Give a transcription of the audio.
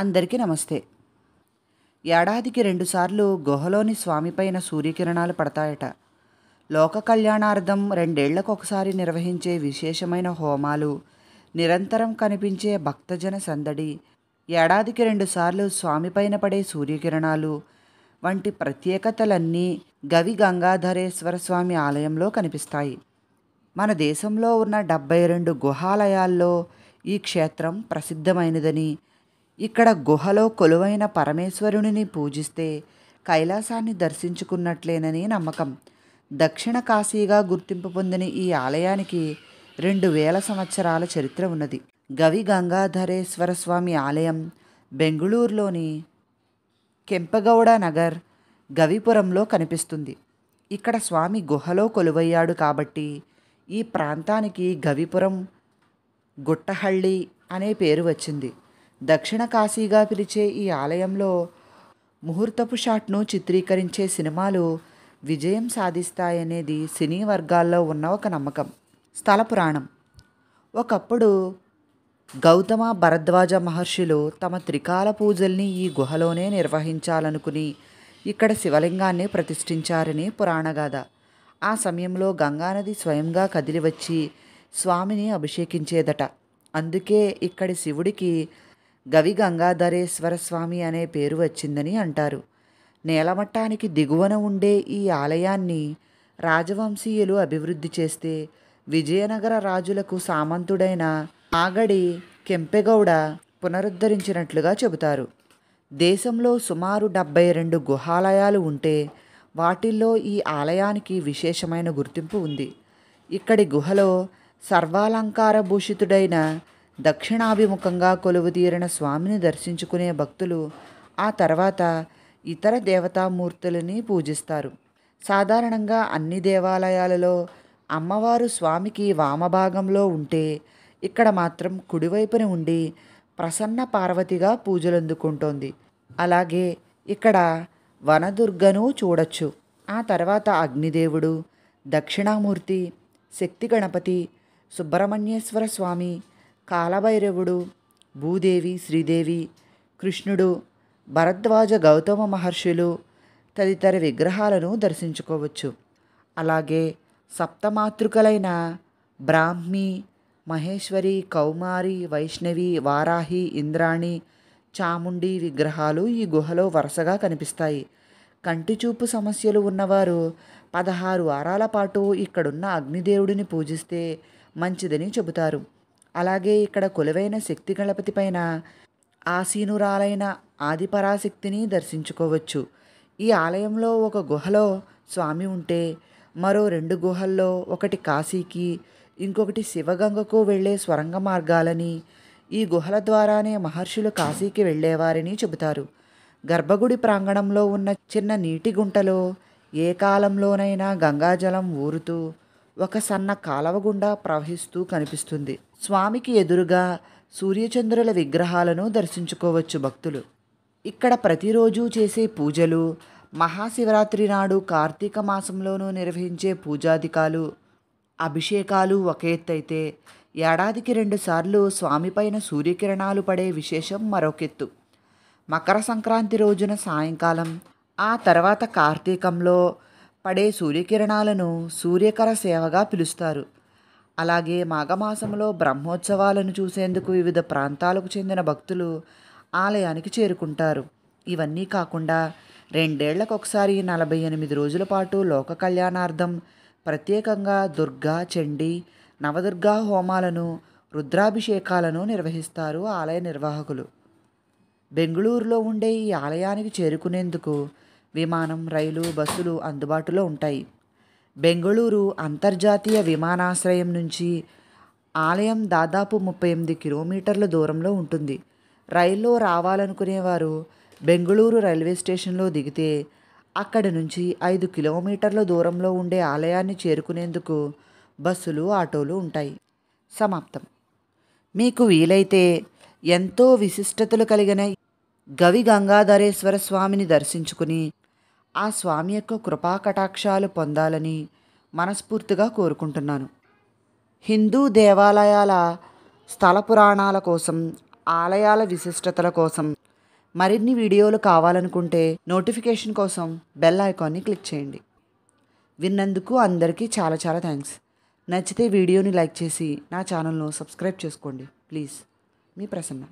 అందరికీ నమస్తే ఏడాదికి రెండుసార్లు గుహలోని స్వామిపైన సూర్యకిరణాలు పడతాయట లోక కళ్యాణార్థం రెండేళ్లకు ఒకసారి నిర్వహించే విశేషమైన హోమాలు నిరంతరం కనిపించే భక్తజన సందడి ఏడాదికి రెండుసార్లు స్వామిపైన పడే సూర్యకిరణాలు వంటి ప్రత్యేకతలన్నీ గవి గంగాధరేశ్వర స్వామి ఆలయంలో కనిపిస్తాయి మన దేశంలో ఉన్న డెబ్బై రెండు గుహాలయాల్లో ఈ క్షేత్రం ప్రసిద్ధమైనదని ఇక్కడ గుహలో కొలువైన పరమేశ్వరునిని పూజిస్తే కైలాసాన్ని దర్శించుకున్నట్లేనని నమ్మకం దక్షిణ కాశీగా గుర్తింపు పొందిన ఈ ఆలయానికి రెండు వేల సంవత్సరాల చరిత్ర ఉన్నది గవి గంగాధరేశ్వర స్వామి ఆలయం బెంగుళూరులోని కెంపగౌడ నగర్ గవిపురంలో కనిపిస్తుంది ఇక్కడ స్వామి గుహలో కొలువయ్యాడు కాబట్టి ఈ ప్రాంతానికి గవిపురం గుట్టహళ్ళి అనే పేరు వచ్చింది దక్షిణ కాశీగా పిలిచే ఈ ఆలయంలో ముహూర్తపు షాట్ను చిత్రీకరించే సినిమాలు విజయం సాధిస్తాయనేది సినీ వర్గాల్లో ఉన్న ఒక నమ్మకం స్థల పురాణం ఒకప్పుడు గౌతమ భరద్వాజ మహర్షులు తమ త్రికాల పూజల్ని ఈ గుహలోనే నిర్వహించాలనుకుని ఇక్కడ శివలింగాన్ని ప్రతిష్ఠించారని పురాణగాథ ఆ సమయంలో గంగానది స్వయంగా కదిలివచ్చి స్వామిని అభిషేకించేదట అందుకే ఇక్కడి శివుడికి గవి గంగాధరేశ్వర స్వామి అనే పేరు వచ్చిందని అంటారు నేలమట్టానికి దిగువన ఉండే ఈ ఆలయాన్ని రాజవంశీయులు అభివృద్ధి చేస్తే విజయనగర రాజులకు సామంతుడైన ఆగడి కెంపెగౌడ పునరుద్ధరించినట్లుగా చెబుతారు దేశంలో సుమారు డెబ్బై రెండు గుహాలయాలు ఉంటే వాటిల్లో ఈ ఆలయానికి విశేషమైన గుర్తింపు ఉంది ఇక్కడి గుహలో సర్వాలంకార భూషితుడైన దక్షిణాభిముఖంగా కొలువుదీరిన స్వామిని దర్శించుకునే భక్తులు ఆ తర్వాత ఇతర దేవతామూర్తులని పూజిస్తారు సాధారణంగా అన్ని దేవాలయాలలో అమ్మవారు స్వామికి వామభాగంలో ఉంటే ఇక్కడ మాత్రం కుడివైపున ఉండి ప్రసన్న పార్వతిగా పూజలందుకుంటోంది అలాగే ఇక్కడ వనదుర్గను చూడొచ్చు ఆ తర్వాత అగ్నిదేవుడు దక్షిణామూర్తి శక్తి గణపతి సుబ్రహ్మణ్యేశ్వర స్వామి కాలభైరవుడు భూదేవి శ్రీదేవి కృష్ణుడు భరద్వాజ గౌతమ మహర్షులు తదితర విగ్రహాలను దర్శించుకోవచ్చు అలాగే సప్తమాతృకలైన బ్రాహ్మి మహేశ్వరి కౌమారి వైష్ణవి వారాహి ఇంద్రాణి చాముండి విగ్రహాలు ఈ గుహలో వరుసగా కనిపిస్తాయి కంటిచూపు సమస్యలు ఉన్నవారు పదహారు వారాల పాటు ఇక్కడున్న అగ్నిదేవుడిని పూజిస్తే మంచిదని చెబుతారు అలాగే ఇక్కడ కొలువైన శక్తి గణపతి పైన ఆసీనురాలైన ఆదిపరాశక్తిని దర్శించుకోవచ్చు ఈ ఆలయంలో ఒక గుహలో స్వామి ఉంటే మరో రెండు గుహల్లో ఒకటి కాశీకి ఇంకొకటి శివగంగకు వెళ్లే స్వరంగ మార్గాలని ఈ గుహల ద్వారానే మహర్షులు కాశీకి వెళ్ళేవారని చెబుతారు గర్భగుడి ప్రాంగణంలో ఉన్న చిన్న నీటి గుంటలో ఏ కాలంలోనైనా గంగాజలం ఊరుతూ ఒక సన్న కాలవ గుండా ప్రవహిస్తూ కనిపిస్తుంది స్వామికి ఎదురుగా సూర్యచంద్రుల విగ్రహాలను దర్శించుకోవచ్చు భక్తులు ఇక్కడ ప్రతిరోజు చేసే పూజలు మహాశివరాత్రి నాడు కార్తీక మాసంలోనూ నిర్వహించే పూజాధికాలు అభిషేకాలు ఒక ఎత్తైతే ఏడాదికి రెండుసార్లు స్వామిపైన సూర్యకిరణాలు పడే విశేషం మరొకెత్తు మకర సంక్రాంతి రోజున సాయంకాలం ఆ తర్వాత కార్తీకంలో పడే సూర్యకిరణాలను సూర్యకర సేవగా పిలుస్తారు అలాగే మాఘమాసంలో బ్రహ్మోత్సవాలను చూసేందుకు వివిధ ప్రాంతాలకు చెందిన భక్తులు ఆలయానికి చేరుకుంటారు ఇవన్నీ కాకుండా రెండేళ్లకు ఒకసారి నలభై ఎనిమిది రోజుల పాటు లోక కళ్యాణార్థం ప్రత్యేకంగా దుర్గా చండీ నవదుర్గా హోమాలను రుద్రాభిషేకాలను నిర్వహిస్తారు ఆలయ నిర్వాహకులు బెంగళూరులో ఉండే ఈ ఆలయానికి చేరుకునేందుకు విమానం రైలు బస్సులు అందుబాటులో ఉంటాయి బెంగళూరు అంతర్జాతీయ విమానాశ్రయం నుంచి ఆలయం దాదాపు ముప్పై ఎనిమిది కిలోమీటర్ల దూరంలో ఉంటుంది రైల్లో రావాలనుకునేవారు బెంగళూరు రైల్వే స్టేషన్లో దిగితే అక్కడి నుంచి ఐదు కిలోమీటర్ల దూరంలో ఉండే ఆలయాన్ని చేరుకునేందుకు బస్సులు ఆటోలు ఉంటాయి సమాప్తం మీకు వీలైతే ఎంతో విశిష్టతలు కలిగిన గవి గంగాధరేశ్వర స్వామిని దర్శించుకుని ఆ స్వామి యొక్క కృపా కటాక్షాలు పొందాలని మనస్ఫూర్తిగా కోరుకుంటున్నాను హిందూ దేవాలయాల స్థల పురాణాల కోసం ఆలయాల విశిష్టతల కోసం మరిన్ని వీడియోలు కావాలనుకుంటే నోటిఫికేషన్ కోసం బెల్ ఐకాన్ని క్లిక్ చేయండి విన్నందుకు అందరికీ చాలా చాలా థ్యాంక్స్ నచ్చితే వీడియోని లైక్ చేసి నా ఛానల్ను సబ్స్క్రైబ్ చేసుకోండి ప్లీజ్ మీ ప్రసన్న